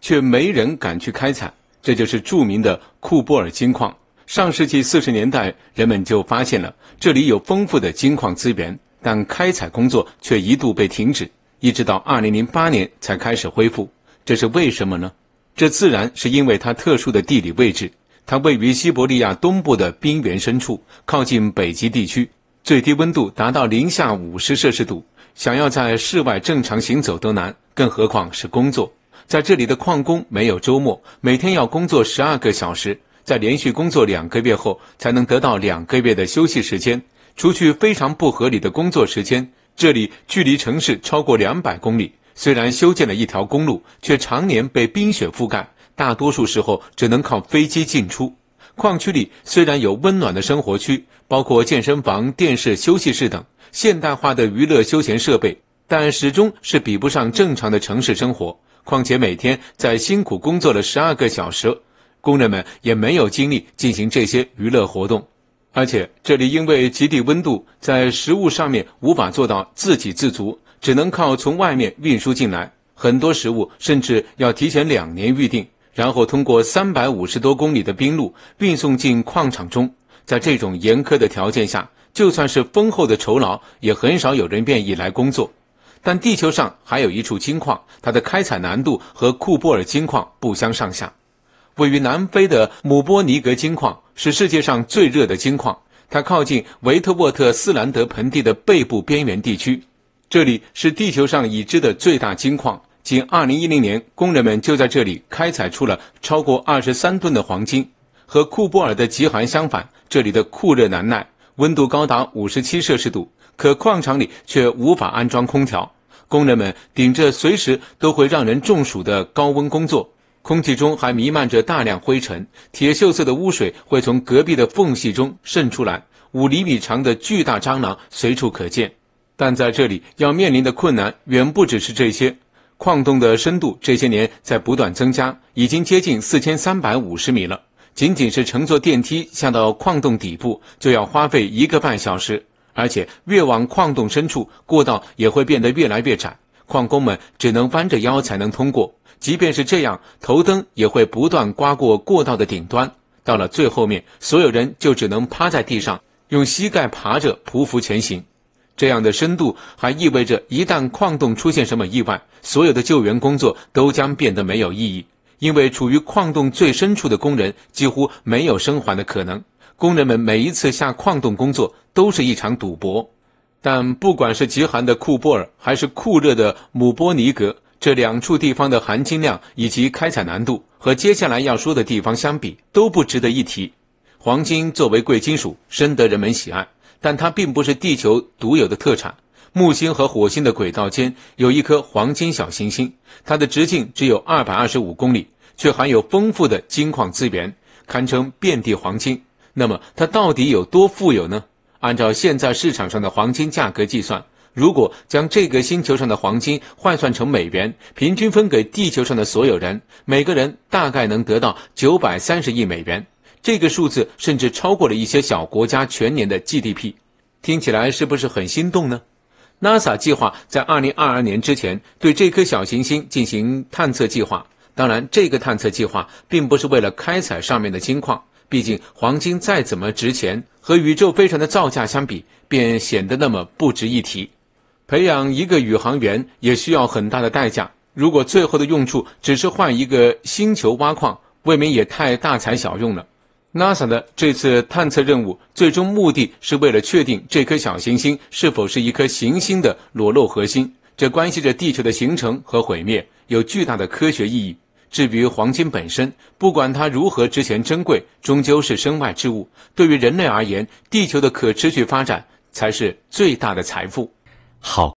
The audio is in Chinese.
却没人敢去开采，这就是著名的库布尔金矿。上世纪四十年代，人们就发现了这里有丰富的金矿资源，但开采工作却一度被停止，一直到二零零八年才开始恢复。这是为什么呢？这自然是因为它特殊的地理位置，它位于西伯利亚东部的冰原深处，靠近北极地区，最低温度达到零下五十摄氏度，想要在室外正常行走都难，更何况是工作。在这里的矿工没有周末，每天要工作十二个小时，在连续工作两个月后才能得到两个月的休息时间。除去非常不合理的工作时间，这里距离城市超过两百公里，虽然修建了一条公路，却常年被冰雪覆盖，大多数时候只能靠飞机进出。矿区里虽然有温暖的生活区，包括健身房、电视、休息室等现代化的娱乐休闲设备，但始终是比不上正常的城市生活。况且每天在辛苦工作了十二个小时，工人们也没有精力进行这些娱乐活动。而且这里因为极地温度，在食物上面无法做到自给自足，只能靠从外面运输进来。很多食物甚至要提前两年预定，然后通过三百五十多公里的冰路运送进矿场中。在这种严苛的条件下，就算是丰厚的酬劳，也很少有人愿意来工作。但地球上还有一处金矿，它的开采难度和库布尔金矿不相上下。位于南非的姆波尼格金矿是世界上最热的金矿，它靠近维特沃特斯兰德盆地的背部边缘地区。这里是地球上已知的最大金矿，仅2010年，工人们就在这里开采出了超过23吨的黄金。和库布尔的极寒相反，这里的酷热难耐，温度高达57摄氏度。可矿场里却无法安装空调，工人们顶着随时都会让人中暑的高温工作，空气中还弥漫着大量灰尘，铁锈色的污水会从隔壁的缝隙中渗出来，五厘米长的巨大蟑螂随处可见。但在这里要面临的困难远不只是这些，矿洞的深度这些年在不断增加，已经接近四千三百五十米了。仅仅是乘坐电梯下到矿洞底部，就要花费一个半小时。而且，越往矿洞深处，过道也会变得越来越窄，矿工们只能弯着腰才能通过。即便是这样，头灯也会不断刮过过道的顶端。到了最后面，所有人就只能趴在地上，用膝盖爬着匍匐前行。这样的深度还意味着，一旦矿洞出现什么意外，所有的救援工作都将变得没有意义，因为处于矿洞最深处的工人几乎没有生还的可能。工人们每一次下矿洞工作都是一场赌博，但不管是极寒的库布尔还是酷热的姆波尼格，这两处地方的含金量以及开采难度和接下来要说的地方相比都不值得一提。黄金作为贵金属深得人们喜爱，但它并不是地球独有的特产。木星和火星的轨道间有一颗黄金小行星，它的直径只有二百二十五公里，却含有丰富的金矿资源，堪称遍地黄金。那么它到底有多富有呢？按照现在市场上的黄金价格计算，如果将这个星球上的黄金换算成美元，平均分给地球上的所有人，每个人大概能得到九百三十亿美元。这个数字甚至超过了一些小国家全年的 GDP。听起来是不是很心动呢？NASA 计划在二零二二年之前对这颗小行星进行探测计划。当然，这个探测计划并不是为了开采上面的金矿。毕竟，黄金再怎么值钱，和宇宙飞船的造价相比，便显得那么不值一提。培养一个宇航员也需要很大的代价。如果最后的用处只是换一个星球挖矿，未免也太大材小用了。NASA 的这次探测任务最终目的是为了确定这颗小行星是否是一颗行星的裸露核心，这关系着地球的形成和毁灭，有巨大的科学意义。至于黄金本身，不管它如何值钱珍贵，终究是身外之物。对于人类而言，地球的可持续发展才是最大的财富。好。